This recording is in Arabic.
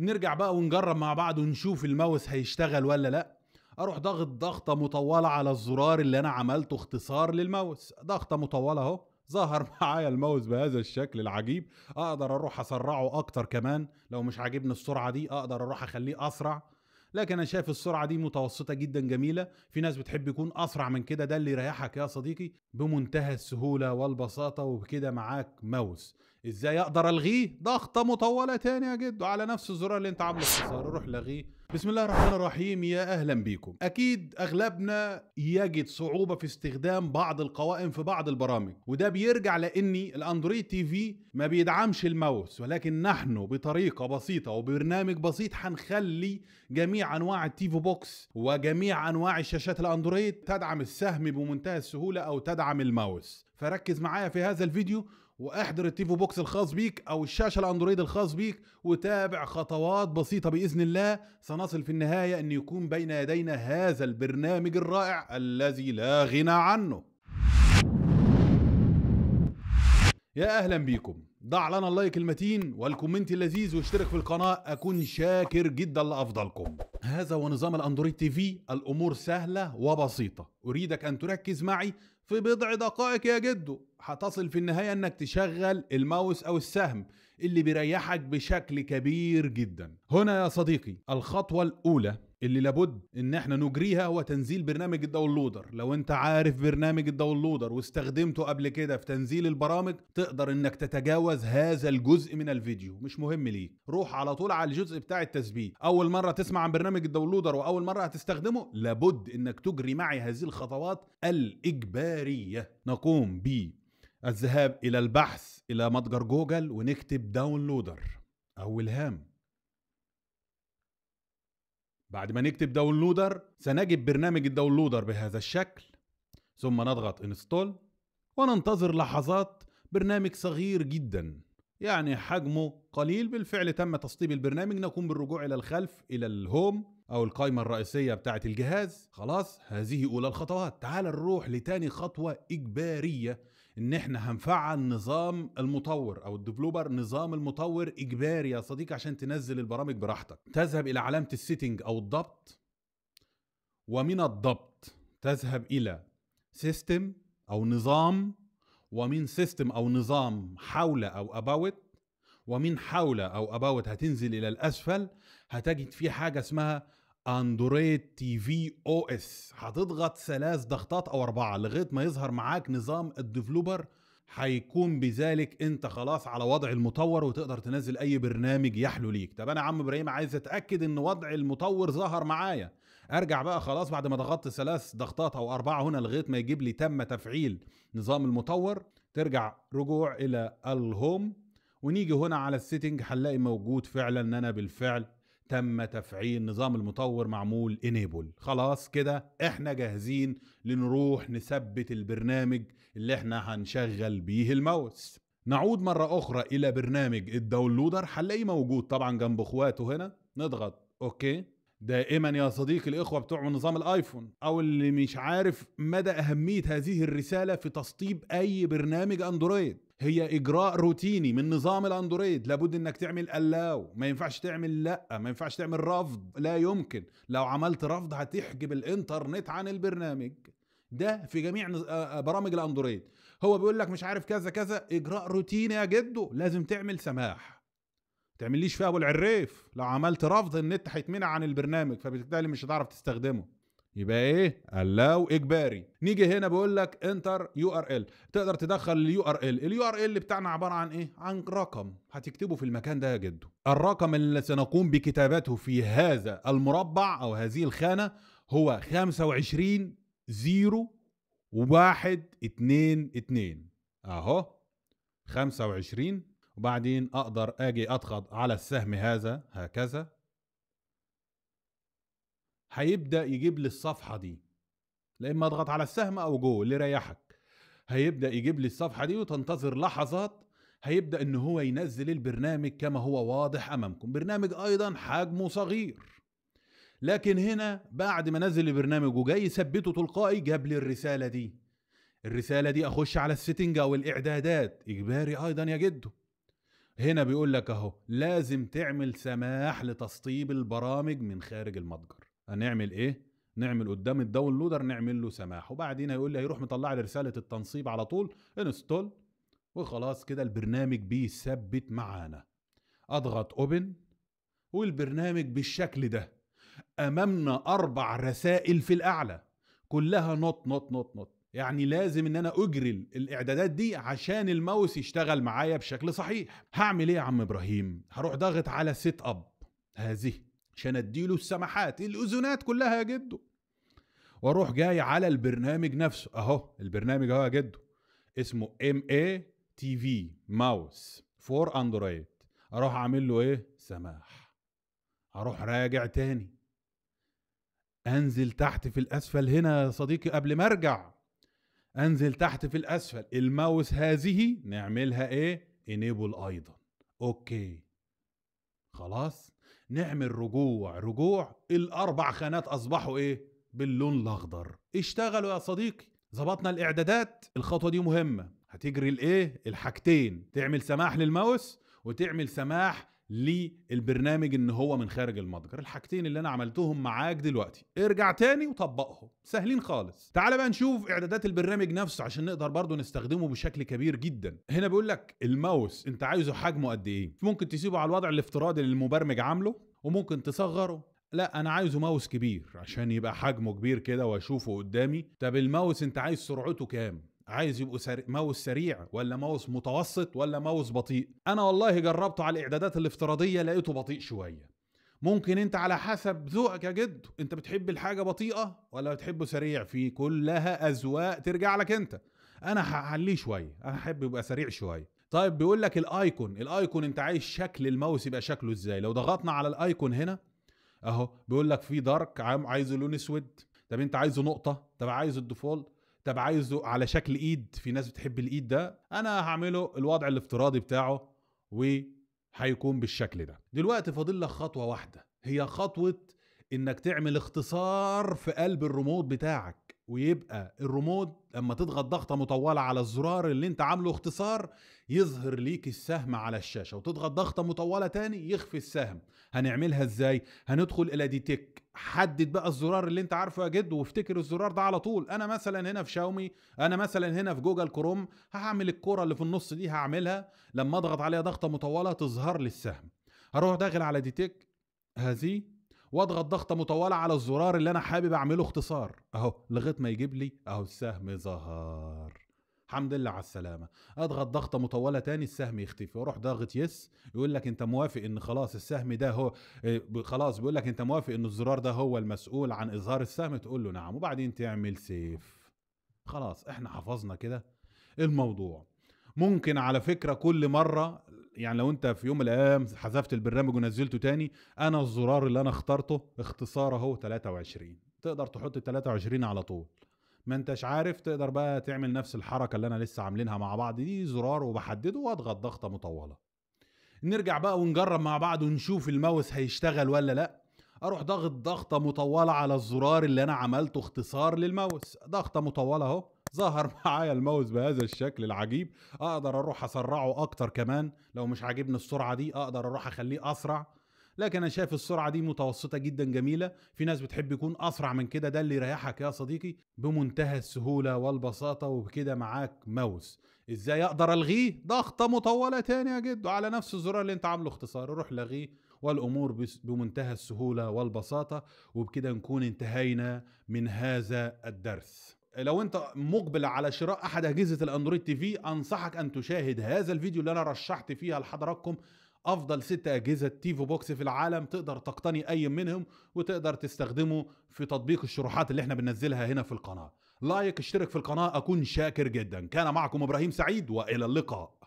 نرجع بقى ونجرب مع بعض ونشوف الماوس هيشتغل ولا لا اروح ضغط ضغطه مطوله على الزرار اللي انا عملته اختصار للماوس ضغطه مطوله اهو ظهر معايا الماوس بهذا الشكل العجيب اقدر اروح اسرعه اكتر كمان لو مش عاجبني السرعه دي اقدر اروح اخليه اسرع لكن انا شايف السرعه دي متوسطه جدا جميله في ناس بتحب يكون اسرع من كده ده اللي يريحك يا صديقي بمنتهى السهوله والبساطه وبكده معاك ماوس ازاي اقدر الغيه ضغطه مطوله تاني يا جدو على نفس الزرار اللي انت عامله استفسار روح لغيه بسم الله الرحمن الرحيم يا اهلا بيكم اكيد اغلبنا يجد صعوبه في استخدام بعض القوائم في بعض البرامج وده بيرجع لاني الاندرويد تي في ما بيدعمش الماوس ولكن نحن بطريقه بسيطه وبرنامج بسيط هنخلي جميع انواع التيفو بوكس وجميع انواع الشاشات الاندرويد تدعم السهم بمنتهى السهوله او تدعم الماوس فركز معايا في هذا الفيديو واحضر التيفو بوكس الخاص بيك او الشاشه الاندرويد الخاص بيك وتابع خطوات بسيطه باذن الله سنصل في النهايه ان يكون بين يدينا هذا البرنامج الرائع الذي لا غنى عنه يا اهلا بيكم ضع لنا اللايك المتين والكومنت اللذيذ واشترك في القناة أكون شاكر جدا لأفضلكم هذا هو نظام الأندرويد تي في الأمور سهلة وبسيطة أريدك أن تركز معي في بضع دقائق يا جدو هتصل في النهاية انك تشغل الماوس او السهم اللي بيريحك بشكل كبير جدا هنا يا صديقي الخطوة الاولى اللي لابد ان احنا نجريها هو تنزيل برنامج الداونلودر لو انت عارف برنامج الداونلودر واستخدمته قبل كده في تنزيل البرامج تقدر انك تتجاوز هذا الجزء من الفيديو مش مهم ليك روح على طول على الجزء بتاع التثبيت اول مره تسمع عن برنامج الداونلودر واول مره هتستخدمه لابد انك تجري معي هذه الخطوات الاجباريه حرارية نقوم بالذهاب إلى البحث إلى متجر جوجل ونكتب داونلودر أو إلهام بعد ما نكتب داونلودر سنجد برنامج الداونلودر بهذا الشكل ثم نضغط انستول وننتظر لحظات برنامج صغير جدا يعني حجمه قليل بالفعل تم تسطيب البرنامج نقوم بالرجوع إلى الخلف إلى الهوم او القائمه الرئيسيه بتاعه الجهاز خلاص هذه اولى الخطوات تعال نروح لتاني خطوه اجباريه ان احنا هنفعل نظام المطور او الديفلوبر نظام المطور اجباري يا صديقي عشان تنزل البرامج براحتك تذهب الى علامه السيتنج او الضبط ومن الضبط تذهب الى سيستم او نظام ومن سيستم او نظام حول او اباوت ومن حول او اباوت هتنزل الى الاسفل هتجد في حاجه اسمها اندرويد تي في او اس هتضغط ثلاث ضغطات او اربعه لغايه ما يظهر معاك نظام الديفلوبر هيكون بذلك انت خلاص على وضع المطور وتقدر تنزل اي برنامج يحلو ليك طب انا عم ابراهيم عايز اتاكد ان وضع المطور ظهر معايا ارجع بقى خلاص بعد ما ضغطت ثلاث ضغطات او اربعه هنا لغايه ما يجيب لي تم تفعيل نظام المطور ترجع رجوع الى الهوم ونيجي هنا على السيتنج هنلاقي موجود فعلا ان انا بالفعل تم تفعيل نظام المطور معمول انيبل خلاص كده احنا جاهزين لنروح نثبت البرنامج اللي احنا هنشغل بيه الماوس نعود مرة أخرى إلى برنامج الداونلودر هنلاقيه موجود طبعا جنب إخواته هنا نضغط أوكي دائما يا صديقي الاخوه بتوع نظام الايفون او اللي مش عارف مدى اهميه هذه الرساله في تسطيب اي برنامج اندرويد هي اجراء روتيني من نظام الاندرويد لابد انك تعمل الاو ما ينفعش تعمل لا ما ينفعش تعمل رفض لا يمكن لو عملت رفض هتحجب الانترنت عن البرنامج ده في جميع آه، آه، برامج الاندرويد هو بيقول لك مش عارف كذا كذا اجراء روتيني يا جدو لازم تعمل سماح تعمليش فيها ابو العريف لو عملت رفض النت هيتمنع عن البرنامج فبالتالي مش هتعرف تستخدمه يبقى ايه الاو اجباري نيجي هنا بيقول لك انتر يو ار ال تقدر تدخل اليو ار ال اليو ار ال بتاعنا عباره عن ايه عن رقم هتكتبه في المكان ده يا جدو الرقم اللي سنقوم بكتابته في هذا المربع او هذه الخانه هو 25 0 1 2 2 اهو 25 وبعدين أقدر أجي أضغط على السهم هذا هكذا هيبدأ يجيب لي الصفحة دي اما أضغط على السهم أو جو اللي يريحك هيبدأ يجيب لي الصفحة دي وتنتظر لحظات هيبدأ إن هو ينزل البرنامج كما هو واضح أمامكم برنامج أيضا حجمه صغير لكن هنا بعد ما نزل البرنامج وجاي يثبته تلقائي جاب لي الرسالة دي الرسالة دي أخش على السيتنج أو الإعدادات إجباري أيضا يا جدو هنا بيقول لك اهو لازم تعمل سماح لتسطيب البرامج من خارج المتجر هنعمل ايه نعمل قدام الداونلودر نعمل له سماح وبعدين هيقول لي هيروح مطلع لي رساله التنصيب على طول انستول وخلاص كده البرنامج بيثبت معانا اضغط اوبن والبرنامج بالشكل ده امامنا اربع رسائل في الاعلى كلها نوت نوت نوت نوت يعني لازم ان انا اجري الاعدادات دي عشان الماوس يشتغل معايا بشكل صحيح هعمل ايه يا عم ابراهيم هروح ضاغط على سيت اب هذه عشان اديله السماحات الاذونات كلها يا جدو واروح جاي على البرنامج نفسه اهو البرنامج اهو يا جدو اسمه ام اي تي في ماوس فور اندرويد اروح اعمل له ايه سماح اروح راجع تاني انزل تحت في الاسفل هنا يا صديقي قبل ما ارجع انزل تحت في الاسفل الماوس هذه نعملها ايه انيبل ايضا اوكي خلاص نعمل رجوع رجوع الاربع خانات اصبحوا ايه باللون الاخضر اشتغلوا يا صديقي ظبطنا الاعدادات الخطوه دي مهمه هتجري الايه الحاجتين تعمل سماح للماوس وتعمل سماح للبرنامج ان هو من خارج المتجر الحاجتين اللي انا عملتهم معاك دلوقتي ارجع تاني وطبقهم سهلين خالص تعال بقى نشوف اعدادات البرنامج نفسه عشان نقدر برضه نستخدمه بشكل كبير جدا هنا بيقول لك الماوس انت عايزه حجمه قد ايه ممكن تسيبه على الوضع الافتراضي اللي المبرمج عامله وممكن تصغره لا انا عايزه ماوس كبير عشان يبقى حجمه كبير كده واشوفه قدامي طب الماوس انت عايز سرعته كام عايز يبقوا سري... ماوس سريع ولا ماوس متوسط ولا ماوس بطيء انا والله جربته على الاعدادات الافتراضيه لقيته بطيء شويه ممكن انت على حسب ذوقك يا جد انت بتحب الحاجه بطيئه ولا بتحبه سريع في كلها اذواق ترجع لك انت انا هعليه شويه انا احب يبقى سريع شويه طيب بيقول لك الايكون الايكون انت عايز شكل الماوس يبقى شكله ازاي لو ضغطنا على الايكون هنا اهو بيقول لك في دارك عايزه لون اسود طب انت عايزه نقطه طب عايز الديفولت طب عايزه على شكل ايد في ناس بتحب الايد ده انا هعمله الوضع الافتراضي بتاعه وهيكون بالشكل ده دلوقتي فاضل لك خطوه واحده هي خطوه انك تعمل اختصار في قلب الريموت بتاعك ويبقى الريموت لما تضغط ضغطه مطوله على الزرار اللي انت عامله اختصار يظهر ليك السهم على الشاشه وتضغط ضغطه مطوله تاني يخفي السهم هنعملها ازاي هندخل الى ديتك حدد بقى الزرار اللي انت عارفه يا جد وافتكر الزرار ده على طول انا مثلا هنا في شاومي انا مثلا هنا في جوجل كروم هعمل الكرة اللي في النص دي هعملها لما اضغط عليها ضغطه مطوله تظهر لي السهم هروح داخل على ديتك هذه واضغط ضغطه مطوله على الزرار اللي انا حابب اعمله اختصار اهو لغايه ما يجيب لي اهو السهم ظهر الحمد لله على السلامه اضغط ضغطه مطوله تاني السهم يختفي واروح ضاغط يس يقول لك انت موافق ان خلاص السهم ده هو آه، خلاص بيقول لك انت موافق ان الزرار ده هو المسؤول عن اظهار السهم تقول له نعم وبعدين تعمل سيف خلاص احنا حفظنا كده الموضوع ممكن على فكره كل مره يعني لو انت في يوم من الايام حذفت البرنامج ونزلته تاني انا الزرار اللي انا اخترته اختصاره هو 23 تقدر تحط 23 على طول ما انتش عارف تقدر بقى تعمل نفس الحركه اللي انا لسه عاملينها مع بعض دي زرار وبحدده واضغط ضغطه مطوله نرجع بقى ونجرب مع بعض ونشوف الماوس هيشتغل ولا لا اروح ضاغط ضغطه مطوله على الزرار اللي انا عملته اختصار للماوس ضغطه مطوله اهو ظهر معايا الماوس بهذا الشكل العجيب اقدر اروح اسرعه اكتر كمان لو مش عاجبني السرعه دي اقدر اروح اخليه اسرع لكن انا شايف السرعه دي متوسطه جدا جميله في ناس بتحب يكون اسرع من كده ده اللي يريحك يا صديقي بمنتهى السهوله والبساطه وبكده معاك ماوس ازاي اقدر الغيه ضغطه مطوله تاني يا جدو على نفس الزرار اللي انت عامله اختصار روح لغيه والامور بمنتهى السهوله والبساطه وبكده نكون انتهينا من هذا الدرس لو انت مقبل على شراء احد اجهزه الاندرويد تي في انصحك ان تشاهد هذا الفيديو اللي انا رشحت فيها لحضراتكم افضل ست اجهزه تيفو بوكس في العالم تقدر تقتني اي منهم وتقدر تستخدمه في تطبيق الشروحات اللي احنا بننزلها هنا في القناه لايك اشترك في القناه اكون شاكر جدا كان معكم ابراهيم سعيد والى اللقاء